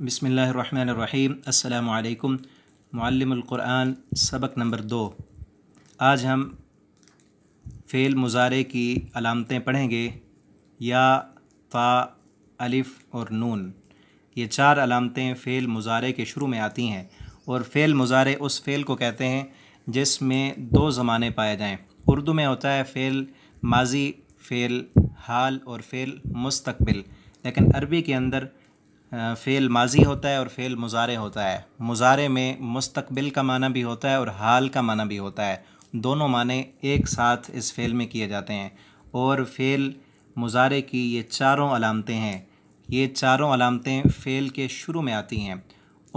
बसमीम् अल्लाम मालकुरान सबक नंबर दो आज हम फ़ेल मुजारे की अलामतें पढ़ेंगे या फा अलिफ़ और नून ये चार अलामतें फ़ेल मुजारे के शुरू में आती हैं और फ़ेल मुजारे उस फ़ेल को कहते हैं जिसमें दो ज़माने पाए जाएँ उर्दू में होता है फ़ेल माजी फ़ेल हाल और फ़ेल मुस्तकबिल लेकिन अरबी के अंदर फ़ेल माजी होता है और फ़ेल मुजारे होता है मुजारे में मुस्तकबिल का माना भी होता है और हाल का माना भी होता है दोनों माने एक साथ इस फ़ेल में किए जाते हैं और फ़ेल मुजारे की ये चारों अलामतें हैं ये चारों अलामतें फ़ेल के शुरू में आती हैं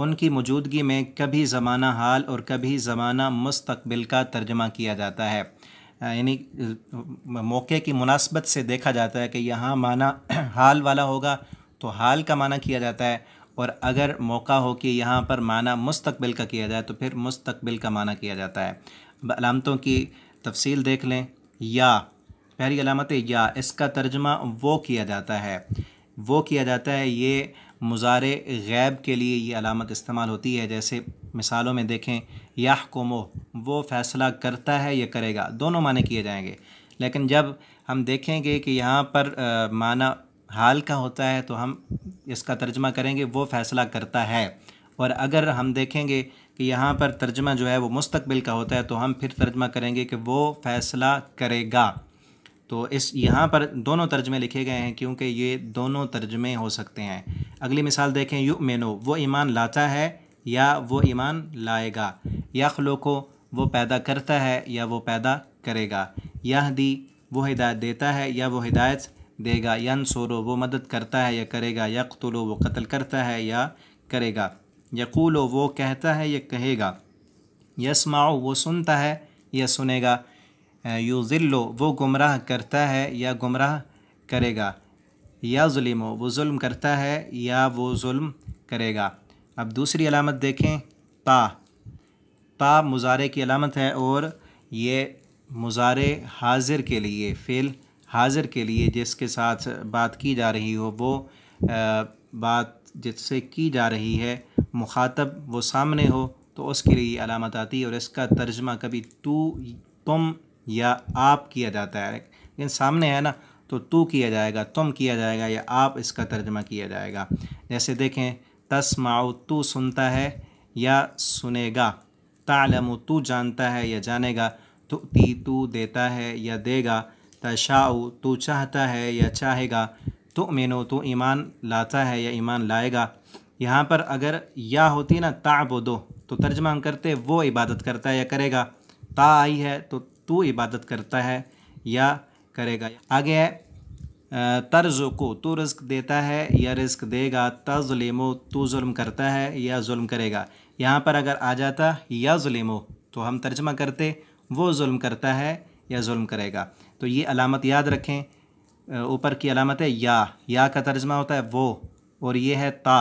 उनकी मौजूदगी में कभी ज़माना हाल और कभी ज़माना मुस्तकबिल का तर्जमा किया जाता है यानी मौके की मुनासबत से देखा जाता है कि यहाँ माना हाल वाला होगा तो हाल का माना किया जाता है और अगर मौका हो कि यहाँ पर माना मुस्तकबिल का किया जाए तो फिर मुस्तकबिल का माना किया जाता है अलामतों की तफसील देख लें या पहली अलामत या इसका तर्जमा वो किया जाता है वो किया जाता है ये मुजार गैब के लिए ये अलामत इस्तेमाल होती है जैसे मिसालों में देखें याह कोमो वो फ़ैसला करता है या करेगा दोनों माने किए जाएंगे लेकिन जब हम देखेंगे कि यहाँ पर आ, माना हाल का होता है तो हम इसका तर्जमा करेंगे वो फ़ैसला करता है और अगर हम देखेंगे कि यहाँ पर तर्जमा जो है वो मुस्तबिल का होता है तो हम फिर तर्जमा करेंगे कि वो फ़ैसला करेगा तो इस यहाँ पर दोनों तर्जमे लिखे गए हैं क्योंकि ये दोनों तर्जमे हो सकते हैं अगली मिसाल देखें यु मेनो वो ईमान लाता है या वो ईमान लाएगा यखलो को वो पैदा करता है या वो पैदा करेगा यह दी वो हिदायत देता है या वो हिदायत देगा यन सोरो वो मदद करता है या करेगा लो वो कत्ल करता है या करेगा यकूलो वो कहता है या कहेगा यसमाओ वो सुनता है या सुनेगा यूज़िल्लो वो गुमराह करता है या गुमराह करेगा या हो वो जुल्म करता है या वो जुल्म करेगा अब दूसरी अलामत देखें ता ता मुजारे की अलामत है और ये मुजारे हाजिर के लिए फेल हाजिर के लिए जिसके साथ बात की जा रही हो वो बात जिससे की जा रही है मुखातब वो सामने हो तो उसके लिए अलामत आती है और इसका तर्जमा कभी तू तुम या आप किया जाता है लेकिन सामने है ना तो तू किया जाएगा तुम किया जाएगा या आप इसका तर्जमा किया जाएगा जैसे देखें तस्माओ तू सुनता है या सुनेगा तालम तू जानता है या जानेगा तो ती तू देता है या देगा तशाऊ तो चाहता है या चाहेगा तो मेनो तो ईमान लाता है या ईमान लाएगा यहाँ पर अगर या होती ना ताब दो तो तर्जमा करते वो इबादत करता है या करेगा ता आई है तो तू इबादत करता है या करेगा आगे है तर्ज को तो रिस्क देता है या रिस्क देगा लेमो तो जुल्म करता है या जुल्म करेगा यहाँ पर अगर आ जाता या जुलेमो तो हम तर्जमा करते वो जुल्म करता है या जुल्म करेगा तो ये अलामत याद रखें ऊपर की अलामत है या या का तर्जमा होता है वो और ये है ता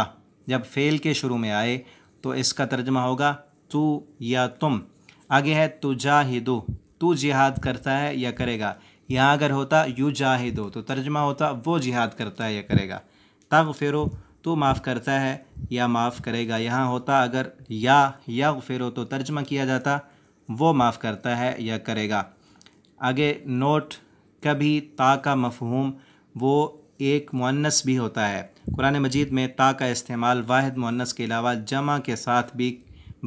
जब फ़ेल के शुरू में आए तो इसका तर्जमा होगा तू या तुम आगे है तु जाहिदो तू जिहाद करता है या करेगा यहाँ अगर होता यू जाहिदो तो तर्जमा होता वो जिहाद करता है या करेगा तग फिरो तो माफ़ करता है या माफ़ करेगा यहाँ होता अगर या या फिरो तो तर्जमा किया जाता वो माफ़ करता है या करेगा आगे नोट कभी ता का मफहूम वो एक मुनस भी होता है कुरान मजीद में ता का इस्तेमाल वाद मुनस के अलावा जमा के साथ भी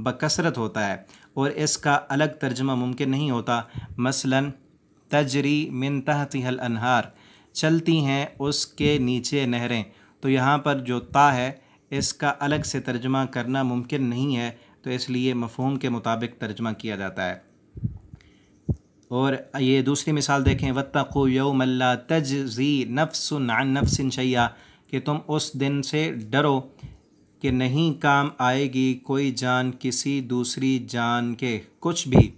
बकसरत होता है और इसका अलग तर्जमा मुमकिन नहीं होता मसलन तजरी मिन तहतल अनहार चलती हैं उसके नीचे नहरें तो यहाँ पर जो ता है इसका अलग से तर्जमा करना मुमकिन नहीं है तो इसलिए मफहम के मुताबिक तर्जमा किया जाता है और ये दूसरी मिसाल देखें वत्तको यौमल्ला तजी नफ्स नान नफ्सिन शैया कि तुम उस दिन से डरो कि नहीं काम आएगी कोई जान किसी दूसरी जान के कुछ भी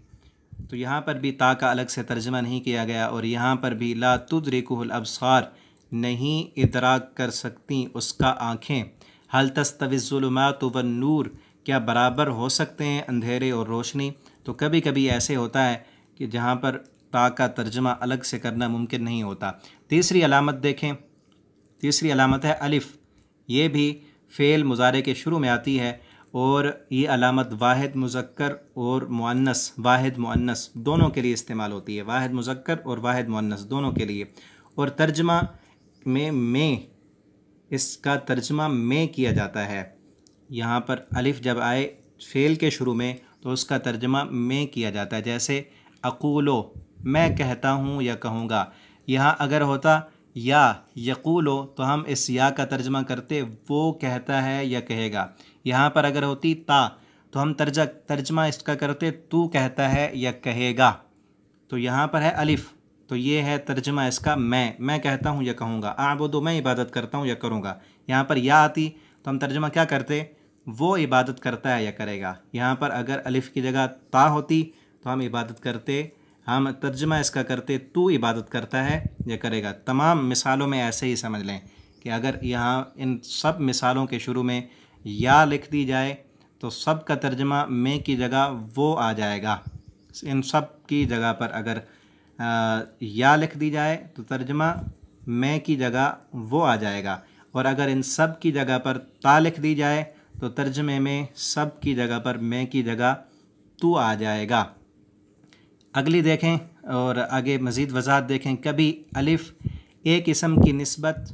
तो यहाँ पर भी ता का अलग से तर्जमा नहीं किया गया और यहाँ पर भी ला तुद्रिकुल अबसार नहीं इदराक कर सकती उसका आँखें हल तस्तविज़ुलमात व नूर क्या बराबर हो सकते हैं अंधेरे और रोशनी तो कभी कभी ऐसे होता है कि जहाँ पर ता का तर्जमा अलग से करना मुमकिन नहीं होता तीसरी अलामत देखें तीसरी अलामत है अलिफ़ ये भी फ़ेल मुजारे के शुरू में आती है और ये अलामत वाहिद मुजक्कर और मुअन्नस वाहिद मुअन्नस दोनों के लिए इस्तेमाल होती है वाहिद मुजक्कर और वाहिद मुअन्नस दोनों के लिए और तर्जमा में मे इसका तर्जमा मे किया जाता है यहाँ पर अलिफ़ जब आए फेल के शुरू में तो उसका तर्जमा मे किया जाता है जैसे अकूलो मैं कहता हूँ या कहूँगा यहाँ अगर होता या यकूलो तो हम इस या का तर्जमा करते वो कहता है या कहेगा यहाँ पर अगर होती ता तो हम तर्जा तर्जमा इसका करते तू कहता है या कहेगा तो यहाँ पर है अलिफ़ तो ये है तर्जमा इसका मैं मैं कहता हूँ या कहूँगा आ वो दो मैं इबादत करता हूँ या करूँगा यहाँ पर या आती तो हम तर्जमा क्या करते वो इबादत करता है या करेगा यहाँ पर अगर अलिफ़ की जगह ता होती तो हम इबादत करते हम तर्जमा इसका करते तू इबादत करता है या करेगा तमाम मिसालों में ऐसे ही समझ लें कि अगर यहाँ इन सब मिसालों के शुरू में या लिख दी जाए तो सब का तर्जमा में की जगह वो आ जाएगा इन सब की जगह पर अगर आ, या लिख दी जाए तो तर्जमा मैं की जगह वो आ जाएगा और अगर इन सब की जगह पर ता लिख दी जाए तो तर्जमे में सब की जगह पर मैं की जगह तू आ जाएगा अगली देखें और आगे मज़ीद वजाहत देखें कभी अलिफ़ एक इसम की नस्बत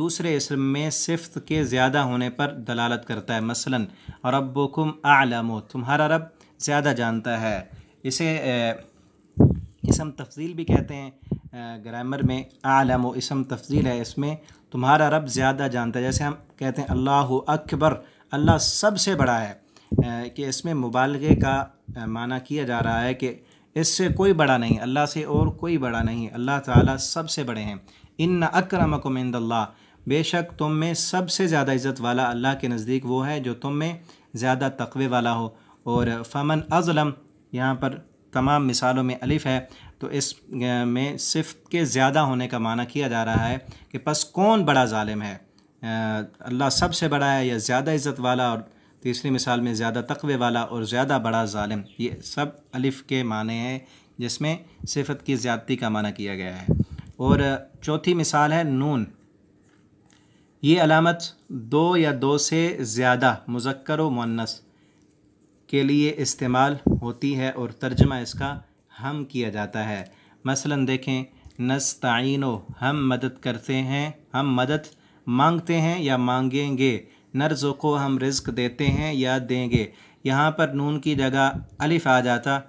दूसरे इसम में सिफ्त के ज़्यादा होने पर दलालत करता है मसलन रबुकुम आलमो तुम्हारा रब ज़्यादा जानता है इसे इसम तफजील भी कहते हैं ग्रामर में आलमो इसम तफजील है इसमें तुम्हारा रब ज़्यादा जानता है जैसे हम कहते हैं अल्लाह अकबर अल्लाह सबसे बड़ा है कि इसमें मुबालगे का माना किया जा रहा है कि इससे कोई बड़ा नहीं अल्लाह से और कोई बड़ा नहीं अल्लाह ताला सबसे बड़े हैं इन अक्रमकुम इंदल्ला बेशक तुम में सबसे ज़्यादा इज़्ज़त वाला अल्लाह के नज़दीक वो है जो तुम में ज़्यादा तकवे वाला हो और फमन अज़लम यहाँ पर तमाम मिसालों में अलिफ़ है तो इस में सिफ के ज़्यादा होने का माना किया जा रहा है कि बस कौन बड़ा ालिम है अल्लाह सबसे बड़ा है या ज़्यादा इज़्ज़त वाला और तीसरी मिसाल में ज़्यादा तकवे वाला और ज़्यादा बड़ा ालिम ये सब अलिफ़ के माने हैं जिसमें सिफत की ज़्यादती का माना किया गया है और चौथी मिसाल है नून ये अलामत दो या दो से ज़्यादा मुजक्र वनस के लिए इस्तेमाल होती है और तर्जमा इसका हम किया जाता है मसलन देखें नस्ताइनो हम मदद करते हैं हम मदद मांगते हैं या मांगेंगे नर्ज़ों को हम रिज्क देते हैं या देंगे यहाँ पर नून की जगह अलिफ आ जाता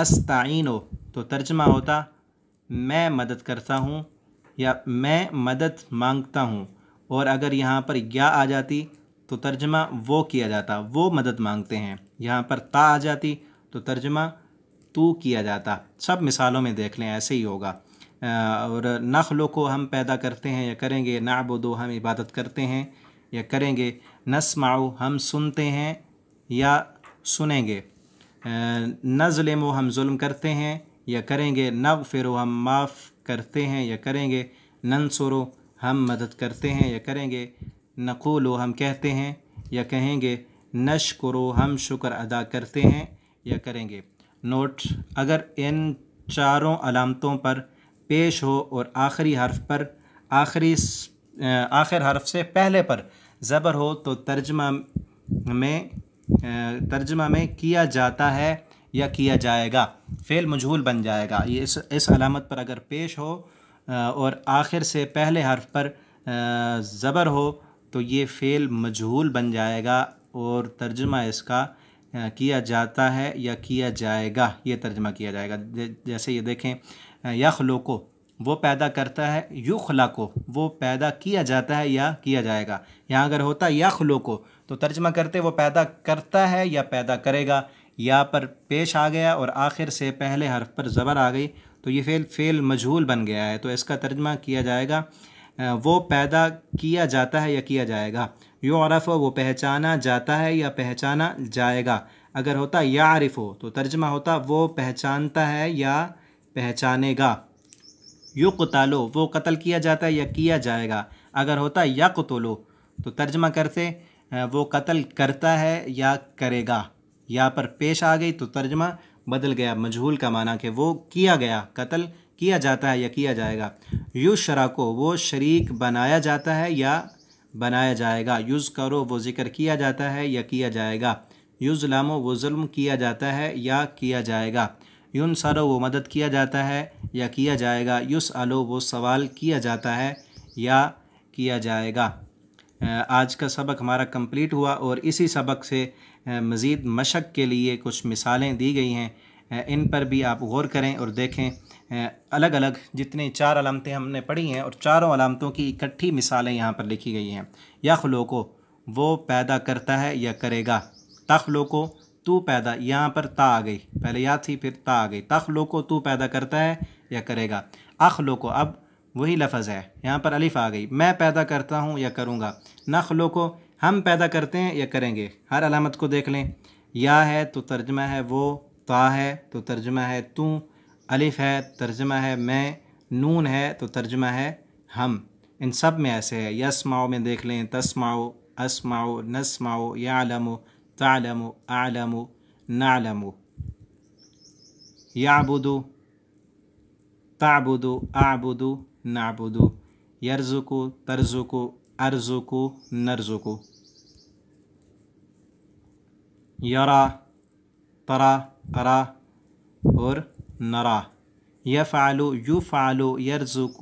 अस्ताइनो तो तर्जमा होता मैं मदद करता हूँ या मैं मदद मांगता हूँ और अगर यहाँ पर या आ जाती तो तर्जमा वो किया जाता वो मदद मांगते हैं यहाँ पर ता आ जाती तो तर्जमा तू किया जाता सब मिसालों में देख लें ऐसे ही होगा और नखलों को हम पैदा करते हैं या करेंगे नाबुदो हम इबादत करते हैं या करेंगे नस्माओ हम सुनते हैं या सुनेंगे नज़लम हम जुल्म करते हैं या करेंगे नव फिरो हम माफ़ करते हैं या करेंगे ननसुरो हम मदद करते हैं या करेंगे नकोलो हम कहते हैं या कहेंगे करो हम शुक्र अदा करते हैं या करेंगे नोट अगर इन चारों अलामतों पर पेश हो और आखिरी हर्फ पर आखिरी आखिर हर्फ से पहले पर ज़बर हो तो तर्जमा में तर्जमा में किया जाता है या किया जाएगा फ़ेल मजहूल बन जाएगा ये इस इस अलामत पर अगर पेश हो और आखिर से पहले हर्फ पर ज़बर हो तो ये फ़ेल मजहूल बन जाएगा और तर्जमा इसका किया जाता है या किया जाएगा ये तर्जमा किया जाएगा जैसे ये देखें यख लोको वो पैदा करता है युखला को वो पैदा किया जाता है या किया जाएगा यहाँ अगर होता या खलो को तो तर्जमा करते वो पैदा करता है या पैदा करेगा या पर पेश आ गया और आखिर से पहले हर्फ पर ज़बर आ गई तो ये फेल फेल मजहूल बन गया है तो इसका तर्जमा किया जाएगा वो पैदा किया जाता है या किया जाएगा यो आरफ वो पहचाना जाता है या पहचाना जाएगा अगर होता या आरिफ हो तो तर्जमा होता वो पहचानता है या पहचानेगा युकतलो वो कत्ल किया जाता है या किया जाएगा अगर होता यकतलो तो तर्जमा करते वो कत्ल करता है या करेगा या पर पेश आ गई तो तर्जमा बदल गया मजहूल का माना कि वो किया गया कत्ल किया जाता है या किया जाएगा यू शराको वो शरीक बनाया जाता है या बनाया जाएगा युज़ करो वो ज़िक्र किया जाता है या किया जाएगा युज़ लामो वो जुल्म किया जाता है या किया जाएगा यून सरो वो मदद किया जाता है या किया जाएगा युस आलो वो सवाल किया जाता है या किया जाएगा आज का सबक हमारा कंप्लीट हुआ और इसी सबक से मज़ीद मशक के लिए कुछ मिसालें दी गई हैं इन पर भी आप गौर करें और देखें अलग अलग जितने चार अलामतें हमने पढ़ी हैं और चारों अलामतों की इकट्ठी मिसालें यहाँ पर लिखी गई हैं या वो पैदा करता है या करेगा तख को तू पैदा यहाँ पर ता आ गई पहले या थी फिर ता आ गई तख़ को तू पैदा करता है या करेगा अखलो को अब वही लफज है यहाँ पर अलिफ आ गई मैं पैदा करता हूँ या करूँगा नख़ को हम पैदा करते हैं या करेंगे हर अलामत को देख लें या है तो तर्जमा है वो ता है तो तर्जमा है तू अलिफ है तर्जमा है मैं नून है तो तर्जमा है हम इन सब में ऐसे है यस माओ में देख लें तस्माओ नस माओ या आलमो تعلم أعلم نعلم يعبد تعبد أعبد نعبد يرزق ترزق أرزق نرزق يرى ترى أرى أر نرى يفعل يفعل يرزق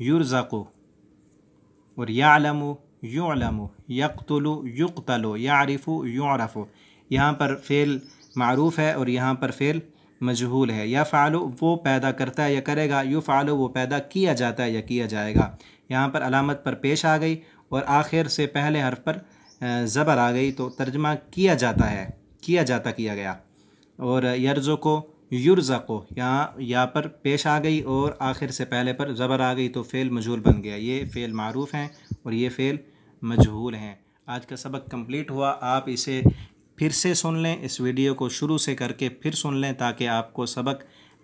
يرزق ويعلم युलम यकतलु युकतलो यारिफ़ु युरफ़ु यहाँ पर फ़ेल मरूफ़ है और यहाँ पर फ़ेल मजहूल है या फ़ालो वो पैदा करता है या करेगा यू फ़ालो वो पैदा किया जाता है या किया जाएगा यहाँ पर अलामत पर पेश आ गई और आखिर से पहले हर्फ पर ज़बर आ गई तो तर्जमा किया जाता है किया जाता किया गया और यर्ज़ो को युर्ज़ा को यहाँ यहाँ पर पेश आ गई और आखिर से पहले पर ज़बर आ गई तो फ़ेल मजहूल बन गया ये फ़ेल मरूफ़ हैं और ये फ़ेल मजहूल हैं आज का सबक कंप्लीट हुआ आप इसे फिर से सुन लें इस वीडियो को शुरू से करके फिर सुन लें ताकि आपको सबक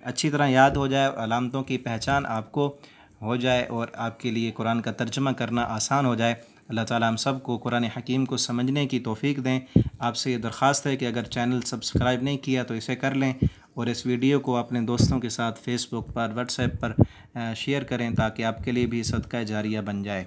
अच्छी तरह याद हो जाए और अलामतों की पहचान आपको हो जाए और आपके लिए कुरान का तर्जमा करना आसान हो जाए अल्लाह ताला हम सब को कुरान हकीम को समझने की तोफ़ी दें आपसे ये दरख्वास्त है कि अगर चैनल सब्सक्राइब नहीं किया तो इसे कर लें और इस वीडियो को अपने दोस्तों के साथ फ़ेसबुक पर व्हाट्सएप पर शेयर करें ताकि आपके लिए भी सदका जारिया बन जाए